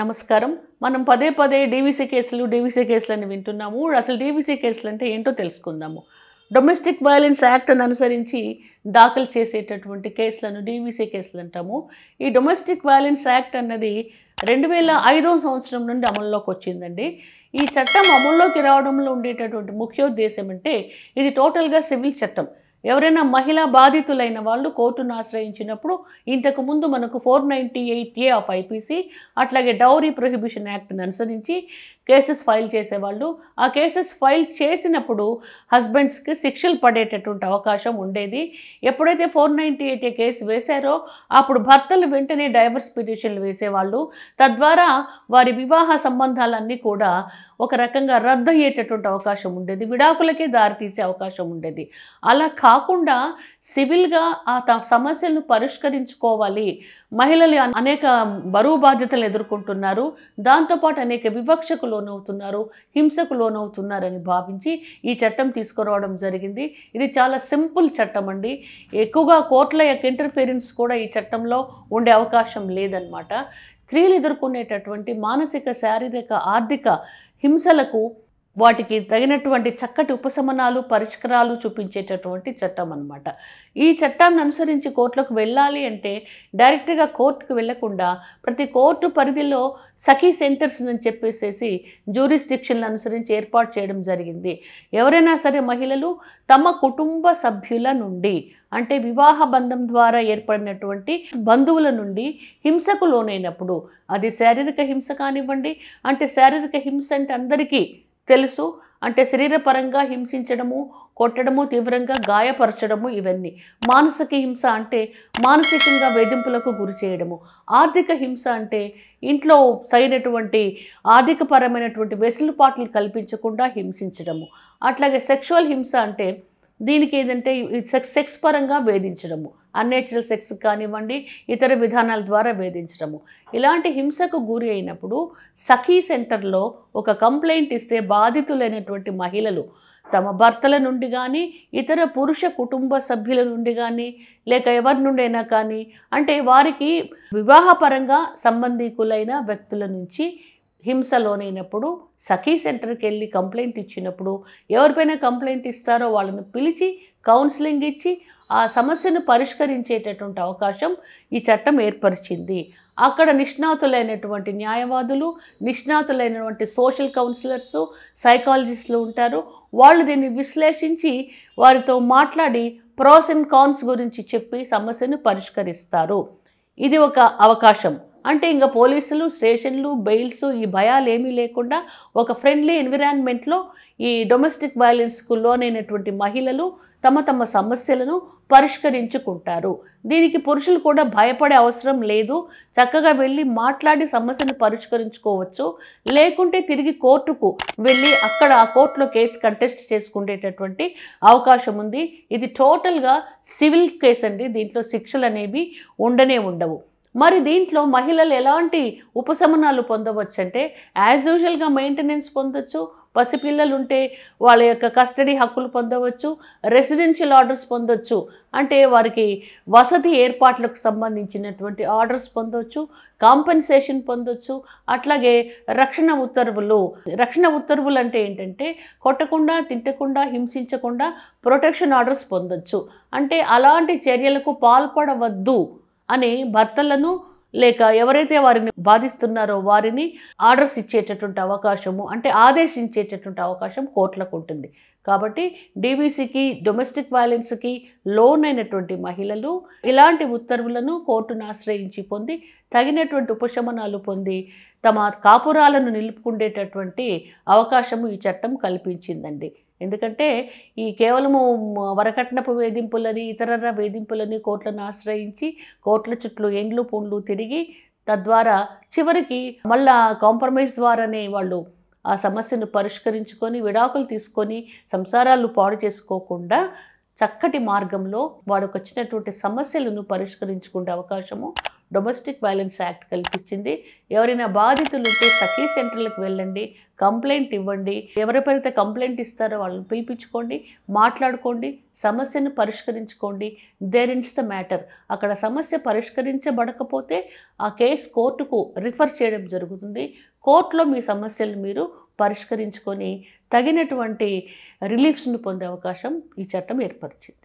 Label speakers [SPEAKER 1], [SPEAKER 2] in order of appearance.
[SPEAKER 1] నమస్కారం మనం పదే పదే డీవీసీ కేసులు డీవీసీ కేసులని వింటున్నాము అసలు డీవీసీ కేసులు అంటే ఏంటో తెలుసుకుందాము డొమెస్టిక్ వయలెన్స్ యాక్ట్ను అనుసరించి దాఖలు చేసేటటువంటి కేసులను డీవీసీ కేసులు అంటాము ఈ డొమెస్టిక్ వయలెన్స్ యాక్ట్ అన్నది రెండు వేల ఐదో సంవత్సరం నుండి అమల్లోకి వచ్చిందండి ఈ చట్టం అమల్లోకి రావడంలో ఉండేటటువంటి ముఖ్యోద్దేశం అంటే ఇది టోటల్గా సివిల్ చట్టం ఎవరైనా మహిళా బాధితులైన వాళ్ళు కోర్టును ఆశ్రయించినప్పుడు ఇంతకు ముందు మనకు four ninety eight A of IPC అట్లాగే డౌరీ ప్రొహిబిషన్ యాక్ట్ని అనుసరించి కేసెస్ ఫైల్ చేసేవాళ్ళు ఆ కేసెస్ ఫైల్ చేసినప్పుడు హస్బెండ్స్కి శిక్షలు పడేటటువంటి అవకాశం ఉండేది ఎప్పుడైతే ఫోర్ నైంటీ ఎయిట్ కేసు వేశారో అప్పుడు భర్తలు వెంటనే డైవర్స్ పిటిషన్లు వేసేవాళ్ళు తద్వారా వారి వివాహ సంబంధాలన్నీ కూడా ఒక రకంగా రద్దు అయ్యేటటువంటి అవకాశం ఉండేది విడాకులకే దారితీసే అవకాశం ఉండేది అలా కా కాకుండా సివిల్గా ఆ త సమస్యలను పరిష్కరించుకోవాలి మహిళలు అనేక బరువు బాధ్యతలు ఎదుర్కొంటున్నారు దాంతోపాటు అనేక వివక్షకు లోనవుతున్నారు హింసకు లోనవుతున్నారని భావించి ఈ చట్టం తీసుకురావడం జరిగింది ఇది చాలా సింపుల్ చట్టం అండి ఎక్కువగా కోర్టుల యొక్క ఇంటర్ఫీరెన్స్ కూడా ఈ చట్టంలో ఉండే అవకాశం లేదన్నమాట స్త్రీలు ఎదుర్కొనేటటువంటి మానసిక శారీరక ఆర్థిక హింసలకు వాటికి తగినటువంటి చక్కటి ఉపశమనాలు పరిష్కారాలు చూపించేటటువంటి చట్టం అనమాట ఈ చట్టాన్ని అనుసరించి కోర్టులకు వెళ్ళాలి అంటే డైరెక్ట్గా కోర్టుకు వెళ్లకుండా ప్రతి కోర్టు పరిధిలో సఖీ సెంటర్స్ అని చెప్పేసేసి జ్యూరిస్డిక్షన్లు అనుసరించి ఏర్పాటు చేయడం జరిగింది ఎవరైనా సరే మహిళలు తమ కుటుంబ సభ్యుల నుండి అంటే వివాహ బంధం ద్వారా ఏర్పడినటువంటి బంధువుల నుండి హింసకు లోనైనప్పుడు అది శారీరక హింస కానివ్వండి అంటే శారీరక హింస అంటే అందరికీ తెలుసు అంటే శరీరపరంగా హింసించడము కొట్టడము తీవ్రంగా గాయపరచడము ఇవన్నీ మానసిక హింస అంటే మానసికంగా వేధింపులకు గురి చేయడము ఆర్థిక హింస అంటే ఇంట్లో సైనటువంటి ఆర్థికపరమైనటువంటి వెసులుపాట్లు కల్పించకుండా హింసించడము అట్లాగే సెక్షువల్ హింస అంటే దీనికి ఏదంటే సెక్స్ సెక్స్ పరంగా వేధించడము అన్నేచురల్ సెక్స్ కానివ్వండి ఇతర విధానాల ద్వారా వేధించడము ఇలాంటి హింసకు గురి అయినప్పుడు సఖీ సెంటర్లో ఒక కంప్లైంట్ ఇస్తే బాధితులైనటువంటి మహిళలు తమ భర్తల నుండి కానీ ఇతర పురుష కుటుంబ సభ్యుల నుండి కానీ లేక ఎవరి నుండైనా కానీ అంటే వారికి వివాహపరంగా సంబంధికులైన వ్యక్తుల నుంచి హింసలోనైనప్పుడు సఖీ సెంటర్కి వెళ్ళి కంప్లైంట్ ఇచ్చినప్పుడు ఎవరిపైన కంప్లైంట్ ఇస్తారో వాళ్ళని పిలిచి కౌన్సిలింగ్ ఇచ్చి ఆ సమస్యను పరిష్కరించేటటువంటి అవకాశం ఈ చట్టం ఏర్పరిచింది అక్కడ నిష్ణాతులైనటువంటి న్యాయవాదులు నిష్ణాతులైనటువంటి సోషల్ కౌన్సిలర్సు సైకాలజిస్టులు ఉంటారు వాళ్ళు దీన్ని విశ్లేషించి వారితో మాట్లాడి ప్రోస్ అండ్ కాన్స్ గురించి చెప్పి సమస్యను పరిష్కరిస్తారు ఇది ఒక అవకాశం అంటే ఇంకా పోలీసులు స్టేషన్లు బెయిల్స్ ఈ భయాలు ఏమీ లేకుండా ఒక ఫ్రెండ్లీ ఎన్విరాన్మెంట్లో ఈ డొమెస్టిక్ వైలెన్స్కు లోనైనటువంటి మహిళలు తమ తమ సమస్యలను పరిష్కరించుకుంటారు దీనికి పురుషులు కూడా భయపడే అవసరం లేదు చక్కగా వెళ్ళి మాట్లాడి సమస్యను పరిష్కరించుకోవచ్చు లేకుంటే తిరిగి కోర్టుకు వెళ్ళి అక్కడ ఆ కోర్టులో కేసు కంటెస్ట్ చేసుకునేటటువంటి అవకాశం ఉంది ఇది టోటల్గా సివిల్ కేసు అండి దీంట్లో శిక్షలు అనేవి ఉండనే ఉండవు మరి దీంట్లో మహిళలు ఎలాంటి ఉపశమనాలు పొందవచ్చు అంటే యాజ్ యూజువల్గా మెయింటెనెన్స్ పొందొచ్చు పసిపిల్లలు ఉంటే వాళ్ళ యొక్క కస్టడీ హక్కులు పొందవచ్చు రెసిడెన్షియల్ ఆర్డర్స్ పొందొచ్చు అంటే వారికి వసతి ఏర్పాట్లకు సంబంధించినటువంటి ఆర్డర్స్ పొందవచ్చు కాంపెన్సేషన్ పొందొచ్చు అట్లాగే రక్షణ ఉత్తర్వులు రక్షణ ఉత్తర్వులు అంటే ఏంటంటే కొట్టకుండా తింటకుండా హింసించకుండా ప్రొటెక్షన్ ఆర్డర్స్ పొందొచ్చు అంటే అలాంటి చర్యలకు పాల్పడవద్దు అని భర్తలను లేక ఎవరైతే వారిని బాధిస్తున్నారో వారిని ఆర్డర్స్ ఇచ్చేటటువంటి అవకాశము అంటే ఆదేశించేటటువంటి అవకాశం కోర్టులకు ఉంటుంది కాబట్టి డీవీసీకి డొమెస్టిక్ వైలెన్స్కి లోన్ అయినటువంటి మహిళలు ఇలాంటి ఉత్తర్వులను కోర్టును ఆశ్రయించి పొంది తగినటువంటి ఉపశమనాలు పొంది తమ కాపురాలను నిలుపుకుండేటటువంటి అవకాశము ఈ చట్టం కల్పించిందండి ఎందుకంటే ఈ కేవలము వరకట్నపు వేధింపులని ఇతర వేధింపులని కోట్లను ఆశ్రయించి కోట్ల చుట్టూ ఎండ్లు పూండ్లు తిరిగి తద్వారా చివరికి మళ్ళా కాంప్రమైజ్ ద్వారానే వాళ్ళు ఆ సమస్యను పరిష్కరించుకొని విడాకులు తీసుకొని సంసారాలు పాడు చేసుకోకుండా చక్కటి మార్గంలో వాడికి వచ్చినటువంటి సమస్యలను పరిష్కరించుకునే అవకాశము డొమెస్టిక్ వైలెన్స్ యాక్ట్ కల్పించింది ఎవరైనా బాధితులు ఉంటే సఖీ సెంటర్లకు వెళ్ళండి కంప్లైంట్ ఇవ్వండి ఎవరెవరైతే కంప్లైంట్ ఇస్తారో వాళ్ళని పిలిపించుకోండి మాట్లాడుకోండి సమస్యను పరిష్కరించుకోండి దేర్ ఇన్స్ ద మ్యాటర్ అక్కడ సమస్య పరిష్కరించబడకపోతే ఆ కేసు కోర్టుకు రిఫర్ చేయడం జరుగుతుంది కోర్టులో మీ సమస్యలు మీరు పరిష్కరించుకొని తగినటువంటి రిలీఫ్స్ను పొందే అవకాశం ఈ చట్టం ఏర్పరిచింది